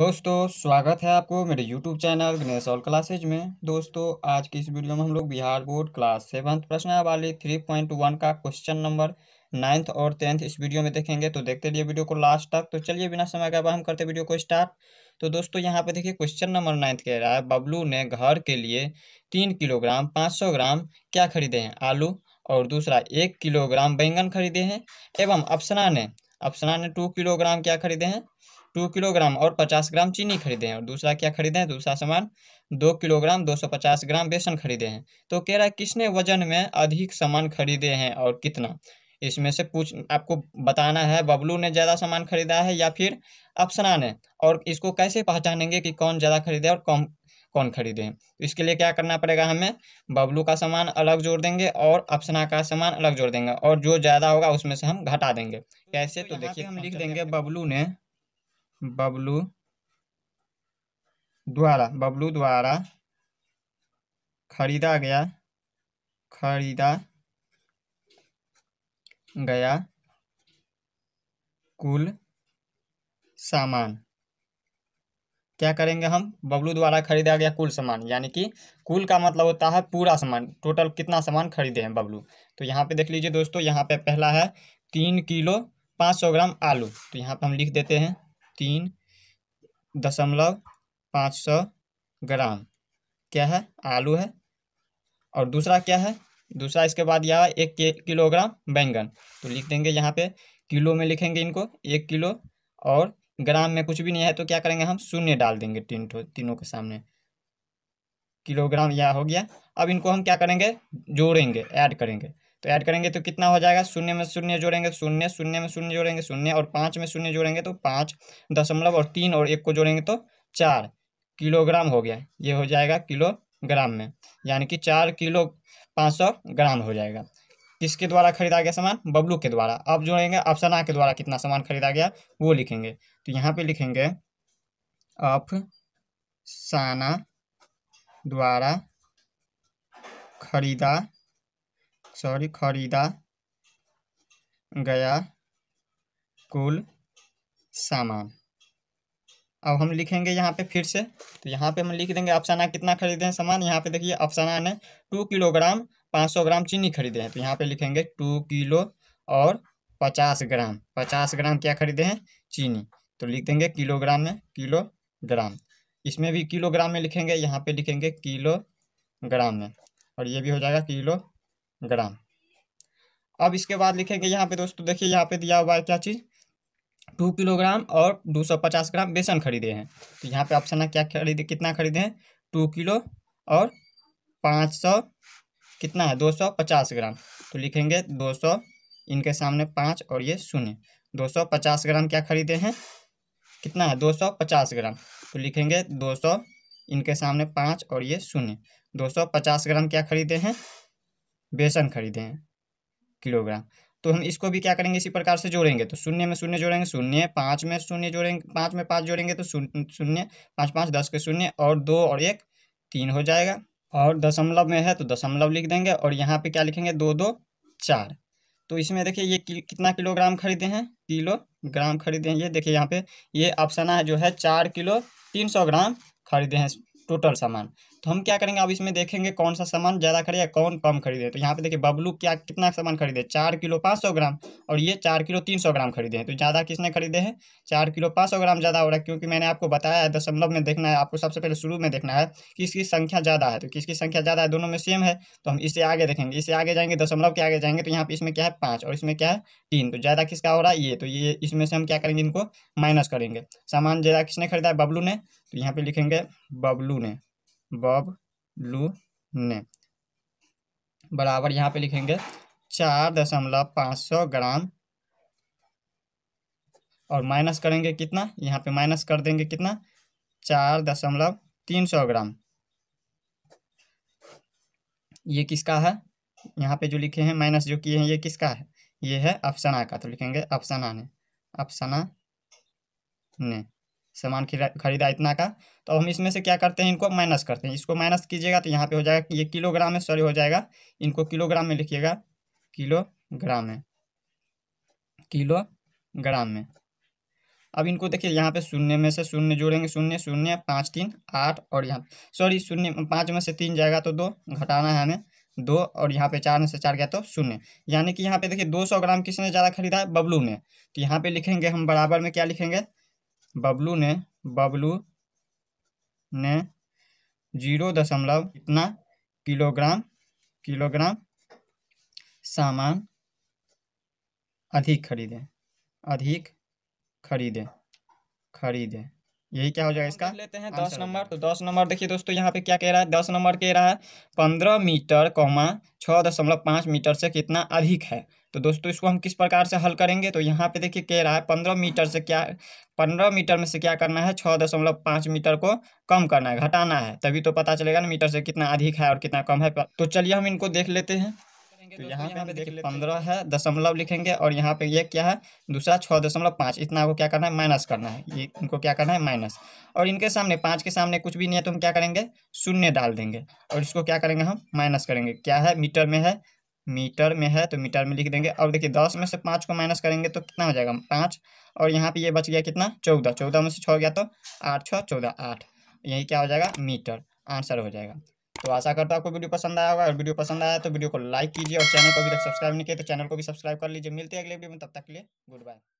दोस्तों स्वागत है आपको मेरे YouTube channel Ganesh all classes में दोस्तों आज की इस वीडियो में हम लोग बिहार बोर्ड क्लास सेवन्थ प्रश्न वाली थ्री पॉइंट वन का क्वेश्चन नंबर नाइन्थ और टेंथ इस वीडियो में देखेंगे तो देखते रहिए वीडियो को लास्ट तक तो चलिए बिना समय का हम करते वीडियो को स्टार्ट तो दोस्तों यहाँ पे देखिए क्वेश्चन नंबर नाइन्थ कह रहा है बबलू ने घर के लिए तीन किलोग्राम पाँच ग्राम क्या खरीदे हैं आलू और दूसरा एक किलोग्राम बैंगन खरीदे हैं एवं अप्सना ने अप्सना ने टू किलोग्राम क्या खरीदे हैं टू किलोग्राम और पचास ग्राम चीनी खरीदे हैं और दूसरा क्या खरीदे हैं दूसरा सामान दो किलोग्राम दो सौ पचास ग्राम बेसन खरीदे हैं तो कह रहा है किसने वजन में अधिक सामान खरीदे हैं और कितना इसमें से पूछ आपको बताना है बबलू ने ज़्यादा सामान खरीदा है या फिर अप्सरा ने और इसको कैसे पहचानेंगे कि कौन ज़्यादा खरीदे और कौन कौन खरीदे इसके लिए क्या करना पड़ेगा हमें बबलू का सामान अलग जोड़ देंगे और अपसना का सामान अलग जोड़ देंगे और जो ज़्यादा होगा उसमें से हम घटा देंगे तो कैसे तो देखिए हम लिख देंगे बबलू ने बबलू द्वारा बबलू द्वारा खरीदा गया खरीदा गया कुल सामान क्या करेंगे हम बबलू द्वारा खरीदा गया कुल सामान यानी कि कुल का मतलब होता है पूरा सामान टोटल कितना सामान खरीदे हैं बबलू तो यहाँ पे देख लीजिए दोस्तों यहाँ पे पहला है तीन किलो पाँच सौ ग्राम आलू तो यहाँ पे हम लिख देते हैं तीन दशमलव पाँच सौ ग्राम क्या है आलू है और दूसरा क्या है दूसरा इसके बाद यह है एक किलोग्राम बैंगन तो लिख देंगे यहाँ पे किलो में लिखेंगे इनको एक किलो और ग्राम में कुछ भी नहीं है तो क्या करेंगे हम शून्य डाल देंगे तीन तीनों के सामने किलोग्राम यह हो गया अब इनको हम क्या करेंगे जोड़ेंगे ऐड करेंगे तो ऐड करेंगे तो कितना हो जाएगा शून्य में शून्य जोड़ेंगे शून्य शून्य में शून्य जोड़ेंगे शून्य और पाँच में शून्य जोड़ेंगे तो पाँच दशमलव और तीन और एक को जोड़ेंगे तो चार किलोग्राम हो गया ये हो जाएगा किलोग्राम में यानी कि चार किलो पाँच सौ ग्राम हो जाएगा किसके द्वारा खरीदा गया सामान बबलू के द्वारा अब जोड़ेंगे ऑप्शन आ के द्वारा कितना सामान खरीदा गया वो लिखेंगे तो यहाँ पे लिखेंगे अप साना द्वारा खरीदा सॉरी खरीदा गया कुल सामान अब हम लिखेंगे यहाँ पे फिर से तो यहाँ पे हम लिख देंगे अफसाना कितना खरीदे हैं सामान यहाँ पे देखिए अफसाना ने टू किलोग्राम पाँच सौ ग्राम चीनी खरीदे हैं तो यहाँ पे लिखेंगे टू किलो और पचास ग्राम पचास ग्राम क्या खरीदे हैं चीनी तो लिख देंगे किलोग्राम में किलो ग्राम इसमें भी किलोग्राम में लिखेंगे यहाँ पे लिखेंगे किलो ग्राम में और ये भी हो जाएगा किलो ग्राम अब इसके बाद लिखेंगे यहाँ पे दोस्तों देखिए यहाँ पे दिया हुआ है क्या चीज़ टू किलोग्राम और दो सौ पचास ग्राम बेसन खरीदे हैं तो यहाँ पे ऑप्शन है क्या खरीदे कितना खरीदे हैं टू किलो और पाँच सौ कितना है दो सौ पचास ग्राम तो लिखेंगे दो सौ इनके सामने पाँच और ये शून्य दो सौ पचास ग्राम क्या खरीदे हैं कितना है दो सौ पचास ग्राम तो लिखेंगे दो सौ इनके सामने पाँच और ये शून्य दो सौ पचास ग्राम क्या खरीदे हैं बेसन खरीदे हैं किलोग्राम तो हम इसको भी क्या करेंगे इसी प्रकार से जोड़ेंगे तो शून्य में शून्य जोड़ेंगे शून्य पाँच में शून्य जोड़ेंगे पाँच में पाँच जोड़ेंगे तो शून्य पाँच पाँच दस के शून्य और दो और एक तीन हो जाएगा और दशमलव में है तो दशमलव लिख देंगे और यहाँ पे क्या लिखेंगे दो दो चार तो इसमें देखिए ये कि, कितना किलोग्राम खरीदे हैं किलोग्राम खरीदे हैं ये देखिए यहाँ पे ये ऑप्शन है जो है चार किलो तीन सौ ग्राम खरीदे हैं टोटल सामान तो हम क्या करेंगे अब इसमें देखेंगे कौन सा सामान ज़्यादा खरीदे कौन कम खरीदे तो यहाँ पे देखिए बबलू क्या कितना सामान खरीदे चार किलो पाँच सौ ग्राम और ये चार किलो तीन सौ ग्राम खरीदे हैं तो ज़्यादा किसने खरीदे हैं चार किलो पाँच सौ ग्राम ज़्यादा हो रहा है क्योंकि मैंने आपको बताया है दशमलव में देखना है आपको सबसे पहले शुरू में देखना है किसकी संख्या ज़्यादा है तो किसकी संख्या ज़्यादा है दोनों में सेम है तो हम इसे आगे देखेंगे इसे आगे जाएंगे दशमलव के आगे जाएंगे तो यहाँ पर इसमें क्या है पाँच और इसमें क्या है तीन तो ज़्यादा किसका हो रहा है ये तो ये इसमें से हम क्या करेंगे इनको माइनस करेंगे सामान ज़्यादा किसने खरीदा है बबलू ने तो यहाँ पर लिखेंगे बबलू ने बॉब लू ने बराबर यहाँ पे लिखेंगे चार दशमलव पाँच सौ ग्राम और माइनस करेंगे कितना यहाँ पे माइनस कर देंगे कितना चार दशमलव तीन सौ ग्राम ये किसका है यहाँ पे जो लिखे हैं माइनस जो किए हैं ये किसका है ये है अफसना का तो लिखेंगे अफसना ने अफसना ने सामान खरीदा इतना का तो हम इसमें से क्या करते हैं इनको माइनस करते हैं इसको माइनस कीजिएगा तो यहाँ पे हो जाएगा ये किलोग्राम है सॉरी हो जाएगा इनको किलोग्राम में लिखिएगा किलोग्राम में किलोग्राम में अब इनको देखिए यहाँ पे शून्य में से शून्य जोड़ेंगे शून्य शून्य पाँच तीन आठ और यहाँ सॉरी शून्य पाँच में से तीन जाएगा तो दो घटाना है हमें दो और यहाँ पे चार में से चार गया तो शून्य यानी कि यहाँ पे देखिए दो सौ ग्राम किसने ज़्यादा खरीदा है बबलू ने तो यहाँ पे लिखेंगे हम बराबर में क्या लिखेंगे बबलू ने बबलू ने जीरो दशमलव इतना किलोग्राम किलोग्राम सामान अधिक खरीदे अधिक खरीदे खरीदे यही क्या हो जाएगा इसका लेते हैं दस नंबर तो दस नंबर देखिए दोस्तों यहाँ पे क्या कह रहा है दस नंबर कह रहा है पंद्रह मीटर कौमा छः दशमलव पाँच मीटर से कितना अधिक है तो दोस्तों इसको हम किस प्रकार से हल करेंगे तो यहाँ पे देखिए कह रहा है पंद्रह मीटर से क्या पंद्रह मीटर में से क्या करना है छः दशमलव पाँच मीटर को कम करना है घटाना है तभी तो पता चलेगा ना मीटर से कितना अधिक है और कितना कम है तो चलिए हम इनको देख लेते हैं तो यहाँ पे देखिए पंद्रह है दशमलव लिखेंगे और यहाँ पे ये क्या है दूसरा छः दशमलव पाँच इतना आपको क्या करना है माइनस करना है ये इनको क्या करना है माइनस और इनके सामने पाँच के सामने कुछ भी नहीं है तो हम क्या करेंगे शून्य डाल देंगे और इसको क्या करेंगे हम माइनस करेंगे क्या है मीटर में है मीटर में है तो मीटर में लिख देंगे और देखिए दस में से पाँच को माइनस करेंगे तो कितना हो जाएगा पाँच और यहाँ पे ये बच गया कितना चौदह चौदह में से छः हो गया तो आठ छः चौदह आठ यही क्या हो जाएगा मीटर आंसर हो जाएगा तो आशा करता हूँ आपको वीडियो पसंद आया होगा और वीडियो पसंद आया तो वीडियो को लाइक कीजिए और चैनल को अभी तक सब्सक्राइब नहीं किया तो चैनल को भी सब्सक्राइब कर लीजिए मिलते हैं अगले वीडियो में तब तक के लिए गुड बाय